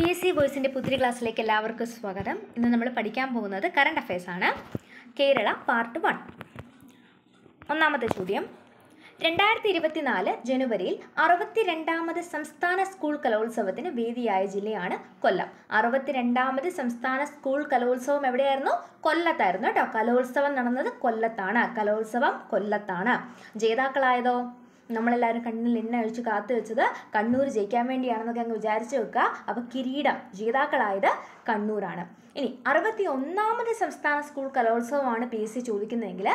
P S C ബോയ്സിൻ്റെ പുത്തിരി ക്ലാസ്സിലേക്ക് എല്ലാവർക്കും സ്വാഗതം ഇന്ന് നമ്മൾ പഠിക്കാൻ പോകുന്നത് കറണ്ട് അഫയേഴ്സ് ആണ് കേരള പാർട്ട് വൺ ഒന്നാമത്തെ ചോദ്യം രണ്ടായിരത്തി ഇരുപത്തിനാല് ജനുവരിയിൽ അറുപത്തിരണ്ടാമത് സംസ്ഥാന സ്കൂൾ കലോത്സവത്തിന് വേദിയായ ജില്ലയാണ് കൊല്ലം അറുപത്തിരണ്ടാമത് സംസ്ഥാന സ്കൂൾ കലോത്സവം എവിടെയായിരുന്നു കൊല്ലത്തായിരുന്നു കേട്ടോ കലോത്സവം നടന്നത് കൊല്ലത്താണ് കലോത്സവം കൊല്ലത്താണ് ജേതാക്കളായതോ നമ്മളെല്ലാവരും കണ്ണിൽ എണ്ണ ഒഴിച്ച് കാത്തു വെച്ചത് കണ്ണൂർ ജയിക്കാൻ വേണ്ടിയാണെന്നൊക്കെ അങ്ങ് വിചാരിച്ചു വെക്കുക അപ്പോൾ കിരീടം ജേതാക്കളായത് കണ്ണൂരാണ് ഇനി അറുപത്തി ഒന്നാമത് സംസ്ഥാന സ്കൂൾ കലോത്സവമാണ് പി എസ് സി ചോദിക്കുന്നതെങ്കിൽ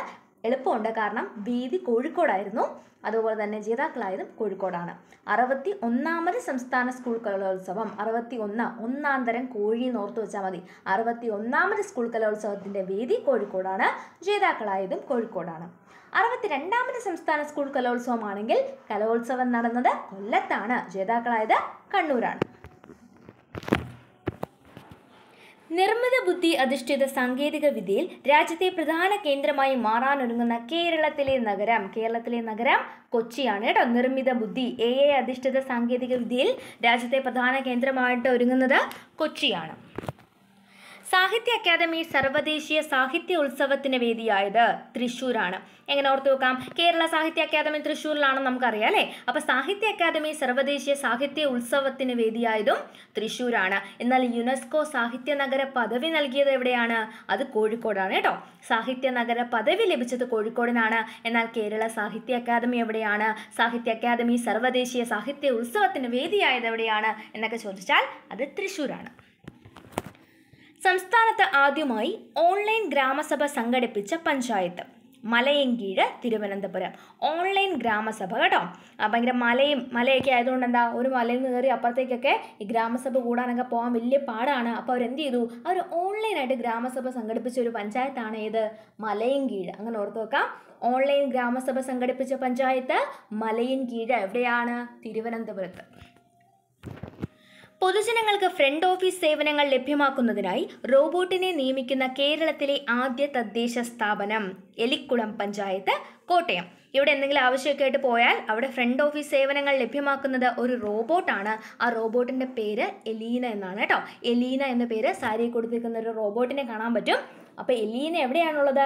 എളുപ്പമുണ്ട് കാരണം വേദി കോഴിക്കോടായിരുന്നു അതുപോലെ തന്നെ ജേതാക്കളായതും കോഴിക്കോടാണ് അറുപത്തി ഒന്നാമത് സംസ്ഥാന സ്കൂൾ കലോത്സവം അറുപത്തി ഒന്ന് ഒന്നാം തരം കോഴി ഓർത്തു വെച്ചാൽ മതി അറുപത്തി ഒന്നാമത് സ്കൂൾ കലോത്സവത്തിൻ്റെ വേദി കോഴിക്കോടാണ് ജേതാക്കളായതും കോഴിക്കോടാണ് അറുപത്തിരണ്ടാമത് സംസ്ഥാന സ്കൂൾ കലോത്സവമാണെങ്കിൽ കലോത്സവം നടന്നത് കൊല്ലത്താണ് ജേതാക്കളായത് കണ്ണൂരാണ് നിർമ്മിത ബുദ്ധി അധിഷ്ഠിത സാങ്കേതിക വിദ്യയിൽ രാജ്യത്തെ പ്രധാന കേന്ദ്രമായി മാറാനൊരുങ്ങുന്ന കേരളത്തിലെ നഗരം കേരളത്തിലെ നഗരം കൊച്ചിയാണ് കേട്ടോ നിർമ്മിത ബുദ്ധി എ എ അധിഷ്ഠിത സാങ്കേതിക വിദ്യയിൽ രാജ്യത്തെ പ്രധാന കേന്ദ്രമായിട്ട് ഒരുങ്ങുന്നത് കൊച്ചിയാണ് സാഹിത്യ അക്കാദമി സർവദേശീയ സാഹിത്യ ഉത്സവത്തിന് വേദിയായത് തൃശ്ശൂരാണ് എങ്ങനെ ഓർത്തു നോക്കാം കേരള സാഹിത്യ അക്കാദമി തൃശ്ശൂരിലാണെന്ന് നമുക്കറിയാം അല്ലേ അപ്പോൾ സാഹിത്യ അക്കാദമി സർവദേശീയ സാഹിത്യ ഉത്സവത്തിന് വേദിയായതും തൃശ്ശൂരാണ് എന്നാൽ യുനെസ്കോ സാഹിത്യ നഗര പദവി നൽകിയത് എവിടെയാണ് അത് കോഴിക്കോടാണ് കേട്ടോ സാഹിത്യ നഗര പദവി ലഭിച്ചത് കോഴിക്കോടിനാണ് എന്നാൽ കേരള സാഹിത്യ അക്കാദമി എവിടെയാണ് സാഹിത്യ അക്കാദമി സർവദേശീയ സാഹിത്യ ഉത്സവത്തിന് വേദിയായത് എവിടെയാണ് എന്നൊക്കെ ചോദിച്ചാൽ അത് തൃശ്ശൂരാണ് സംസ്ഥാനത്ത് ആദ്യമായി ഓൺലൈൻ ഗ്രാമസഭ സംഘടിപ്പിച്ച പഞ്ചായത്ത് മലയങ്കീഴ് തിരുവനന്തപുരം ഓൺലൈൻ ഗ്രാമസഭ കേട്ടോ ഭയങ്കര മലയും മലയൊക്കെ ആയതുകൊണ്ട് എന്താ ഒരു മലയിൽ നിന്ന് കയറി അപ്പുറത്തേക്കൊക്കെ ഈ ഗ്രാമസഭ കൂടാനൊക്കെ പോകാൻ വലിയ പാടാണ് അപ്പോൾ എന്ത് ചെയ്തു അവർ ഓൺലൈനായിട്ട് ഗ്രാമസഭ സംഘടിപ്പിച്ച ഒരു പഞ്ചായത്താണ് ഏത് മലയങ്കീഴ് അങ്ങനെ ഓർത്ത് നോക്കാം ഓൺലൈൻ ഗ്രാമസഭ സംഘടിപ്പിച്ച പഞ്ചായത്ത് മലയൻ കീഴ് എവിടെയാണ് തിരുവനന്തപുരത്ത് പൊതുജനങ്ങൾക്ക് ഫ്രണ്ട് ഓഫീസ് സേവനങ്ങൾ ലഭ്യമാക്കുന്നതിനായി റോബോട്ടിനെ നിയമിക്കുന്ന കേരളത്തിലെ ആദ്യ തദ്ദേശ സ്ഥാപനം എലിക്കുളം പഞ്ചായത്ത് കോട്ടയം ഇവിടെ എന്തെങ്കിലും ആവശ്യമൊക്കെ ആയിട്ട് പോയാൽ അവിടെ ഫ്രണ്ട് ഓഫീസ് സേവനങ്ങൾ ലഭ്യമാക്കുന്നത് ഒരു റോബോട്ടാണ് ആ റോബോട്ടിൻ്റെ പേര് എലീന എന്നാണ് കേട്ടോ എലീന എന്ന പേര് സാരി കൊടുത്തിരിക്കുന്ന ഒരു റോബോട്ടിനെ കാണാൻ പറ്റും അപ്പോൾ എലീന എവിടെയാണുള്ളത്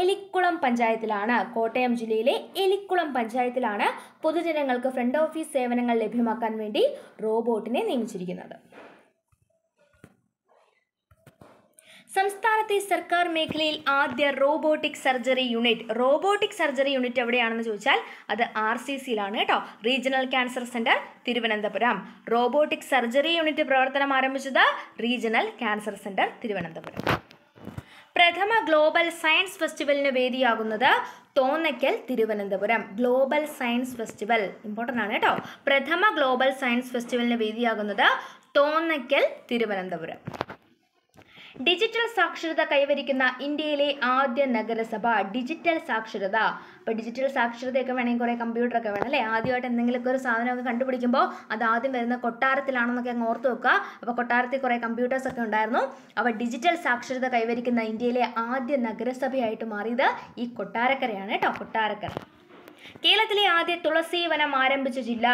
എലിക്കുളം പഞ്ചായത്തിലാണ് കോട്ടയം ജില്ലയിലെ എലിക്കുളം പഞ്ചായത്തിലാണ് പൊതുജനങ്ങൾക്ക് ഫ്രണ്ട് ഓഫീസ് സേവനങ്ങൾ ലഭ്യമാക്കാൻ വേണ്ടി റോബോട്ടിനെ നിയമിച്ചിരിക്കുന്നത് സംസ്ഥാനത്തെ സർക്കാർ മേഖലയിൽ ആദ്യ robotic surgery unit robotic surgery unit എവിടെയാണെന്ന് ചോദിച്ചാൽ അത് ആർ സി സിയിലാണ് കേട്ടോ regional cancer centre Thiruvananthapuram robotic surgery unit പ്രവർത്തനം ആരംഭിച്ചത് റീജിയണൽ ക്യാൻസർ സെന്റർ തിരുവനന്തപുരം പ്രഥമ ഗ്ലോബൽ സയൻസ് ഫെസ്റ്റിവലിന് വേദിയാകുന്നത് Thonnakkal Thiruvananthapuram global science festival important ആണ് കേട്ടോ പ്രഥമ ഗ്ലോബൽ സയൻസ് ഫെസ്റ്റിവലിന് വേദിയാകുന്നത് തോന്നയ്ക്കൽ തിരുവനന്തപുരം ഡിജിറ്റൽ സാക്ഷരത കൈവരിക്കുന്ന ഇന്ത്യയിലെ ആദ്യ നഗരസഭ ഡിജിറ്റൽ സാക്ഷരത അപ്പോൾ ഡിജിറ്റൽ സാക്ഷരതയൊക്കെ വേണമെങ്കിൽ കുറേ കമ്പ്യൂട്ടറൊക്കെ വേണം അല്ലേ ആദ്യമായിട്ട് എന്തെങ്കിലുമൊക്കെ ഒരു സാധനമൊക്കെ കണ്ടുപിടിക്കുമ്പോൾ അത് ആദ്യം വരുന്ന കൊട്ടാരത്തിലാണെന്നൊക്കെ അങ്ങ് ഓർത്ത് വെക്കുക അപ്പോൾ കൊട്ടാരത്തിൽ കുറേ കമ്പ്യൂട്ടേഴ്സൊക്കെ ഉണ്ടായിരുന്നു അപ്പോൾ ഡിജിറ്റൽ സാക്ഷരത കൈവരിക്കുന്ന ഇന്ത്യയിലെ ആദ്യ നഗരസഭയായിട്ട് മാറിയത് ഈ കൊട്ടാരക്കരയാണ് കേട്ടോ കൊട്ടാരക്കര കേരളത്തിലെ ആദ്യ വനം ആരംഭിച്ച ജില്ല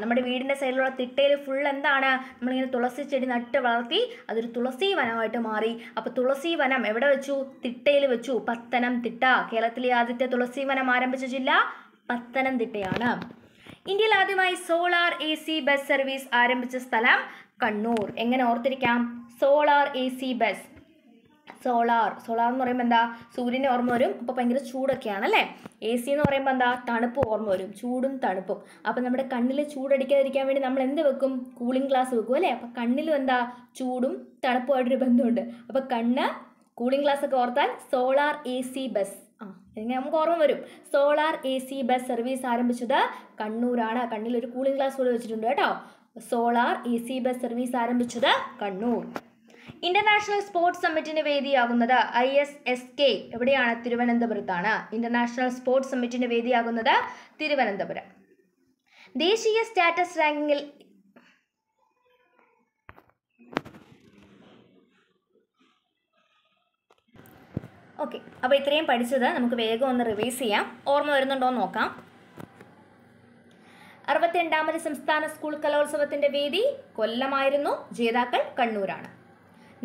നമ്മുടെ വീടിൻ്റെ സൈഡിലുള്ള തിട്ടയിൽ ഫുൾ എന്താണ് നമ്മളിങ്ങനെ തുളസി ചെടി നട്ട് വളർത്തി അതൊരു തുളസി വനമായിട്ട് മാറി അപ്പോൾ തുളസി വനം എവിടെ വെച്ചു തിട്ടയിൽ വെച്ചു പത്തനംതിട്ട കേരളത്തിലെ ആദ്യത്തെ തുളസി വനം ആരംഭിച്ച ജില്ല പത്തനംതിട്ടയാണ് ഇന്ത്യയിൽ ആദ്യമായി solar A C bus service ആരംഭിച്ച സ്ഥലം കണ്ണൂർ എങ്ങനെ ഓർത്തിരിക്കാം solar A C bus solar solar എന്ന് പറയുമ്പോൾ എന്താ സൂര്യനെ ഓർമ്മ വരും അപ്പോൾ ഭയങ്കര ചൂടൊക്കെയാണ് അല്ലേ എ സി എന്ന് പറയുമ്പോൾ എന്താ തണുപ്പ് ഓർമ്മ വരും ചൂടും തണുപ്പും അപ്പോൾ നമ്മുടെ കണ്ണിൽ ചൂടടിക്കാതിരിക്കാൻ വേണ്ടി നമ്മൾ എന്ത് വെക്കും കൂളിംഗ് ഗ്ലാസ് വെക്കും അല്ലേ അപ്പോൾ കണ്ണിലും എന്താ ചൂടും തണുപ്പുമായിട്ടൊരു ബന്ധമുണ്ട് അപ്പോൾ കണ്ണ് കൂളിംഗ് ഗ്ലാസ് ഒക്കെ ഓർത്താൽ സോളാർ എ സി ബസ് ആ ഇങ്ങനെ നമുക്ക് ഓർമ്മ വരും solar A C bus service ആരംഭിച്ചത് കണ്ണൂരാണ് കണ്ണിൽ ഒരു കൂളിംഗ് ഗ്ലാസ് കൂടെ വെച്ചിട്ടുണ്ട് കേട്ടോ solar A C bus service ആരംഭിച്ചത് കണ്ണൂർ ഇന്റർനാഷണൽ സ്പോർട്സ് സമ്മിറ്റിന് വേദിയാകുന്നത് ഐ എസ് എസ് കെ എവിടെയാണ് തിരുവനന്തപുരത്താണ് ഇന്റർനാഷണൽ സ്പോർട്സ് സമ്മിറ്റിന് വേദിയാകുന്നത് തിരുവനന്തപുരം ദേശീയ സ്റ്റാറ്റസ് റാങ്കിങ്ങിൽ ഓക്കെ അപ്പോൾ ഇത്രയും പഠിച്ചത് നമുക്ക് വേഗം ഒന്ന് റിവൈസ് ചെയ്യാം ഓർമ്മ വരുന്നുണ്ടോ നോക്കാം നോക്കാം അറുപത്തിരണ്ടാമത് സംസ്ഥാന സ്കൂൾ കലോത്സവത്തിൻ്റെ വേദി കൊല്ലമായിരുന്നു ജേതാക്കൾ കണ്ണൂരാണ്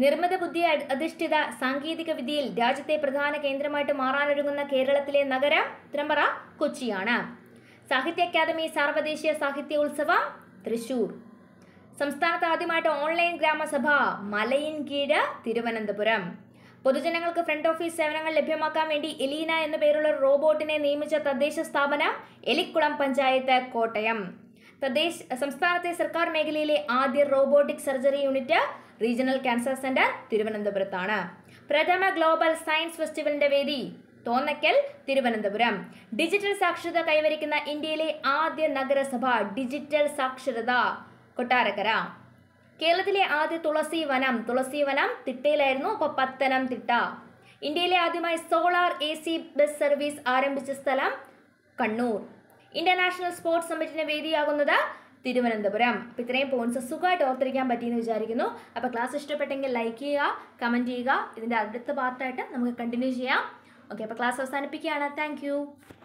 നിർമ്മിത ബുദ്ധി അധിഷ്ഠിത സാങ്കേതിക വിദ്യയിൽ രാജ്യത്തെ പ്രധാന കേന്ദ്രമായിട്ട് മാറാനൊരുങ്ങുന്ന കേരളത്തിലെ നഗര തിരമ്പറ കൊച്ചിയാണ് സാഹിത്യ അക്കാദമി സാർവദേശീയ സാഹിത്യ ഉത്സവ തൃശൂർ സംസ്ഥാനത്ത് ആദ്യമായിട്ട് ഓൺലൈൻ ഗ്രാമസഭ മലയിൻകീഴ് തിരുവനന്തപുരം പൊതുജനങ്ങൾക്ക് ഫ്രണ്ട് ഓഫീസ് സേവനങ്ങൾ ലഭ്യമാക്കാൻ വേണ്ടി എലീന എന്ന പേരുള്ള റോബോട്ടിനെ നിയമിച്ച തദ്ദേശ സ്ഥാപനം എലിക്കുളം പഞ്ചായത്ത് കോട്ടയം തദ്ദേശ സംസ്ഥാനത്തെ സർക്കാർ മേഖലയിലെ ആദ്യ robotic surgery unit regional cancer centre തിരുവനന്തപുരത്താണ് പ്രഥമ ഗ്ലോബൽ സയൻസ് ഫെസ്റ്റിവലിന്റെ വേദി തോന്നക്കൽ തിരുവനന്തപുരം ഡിജിറ്റൽ സാക്ഷരത കൈവരിക്കുന്ന ഇന്ത്യയിലെ ആദ്യ നഗരസഭ ഡിജിറ്റൽ സാക്ഷരത കൊട്ടാരക്കര കേരളത്തിലെ ആദ്യ തുളസി വനം തുളസി വനം തിട്ടയിലായിരുന്നു ഇപ്പോൾ പത്തനംതിട്ട ഇന്ത്യയിലെ ആദ്യമായി solar A C bus service ആരംഭിച്ച സ്ഥലം കണ്ണൂർ ഇന്റർനാഷണൽ സ്പോർട്സ് സമ്മിറ്റിന് വേദിയാകുന്നത് തിരുവനന്തപുരം അപ്പോൾ ഇത്രയും പോയിന്റ്സ് സുഖമായിട്ട് ഓർത്തിരിക്കാൻ പറ്റിയെന്ന് വിചാരിക്കുന്നു അപ്പോൾ ക്ലാസ് ഇഷ്ടപ്പെട്ടെങ്കിൽ ലൈക്ക് ചെയ്യുക കമൻറ്റ് ചെയ്യുക ഇതിൻ്റെ അടുത്ത പാർട്ടായിട്ട് നമുക്ക് കണ്ടിന്യൂ ചെയ്യാം ഓക്കെ അപ്പോൾ ക്ലാസ് അവസാനിപ്പിക്കുകയാണ് താങ്ക്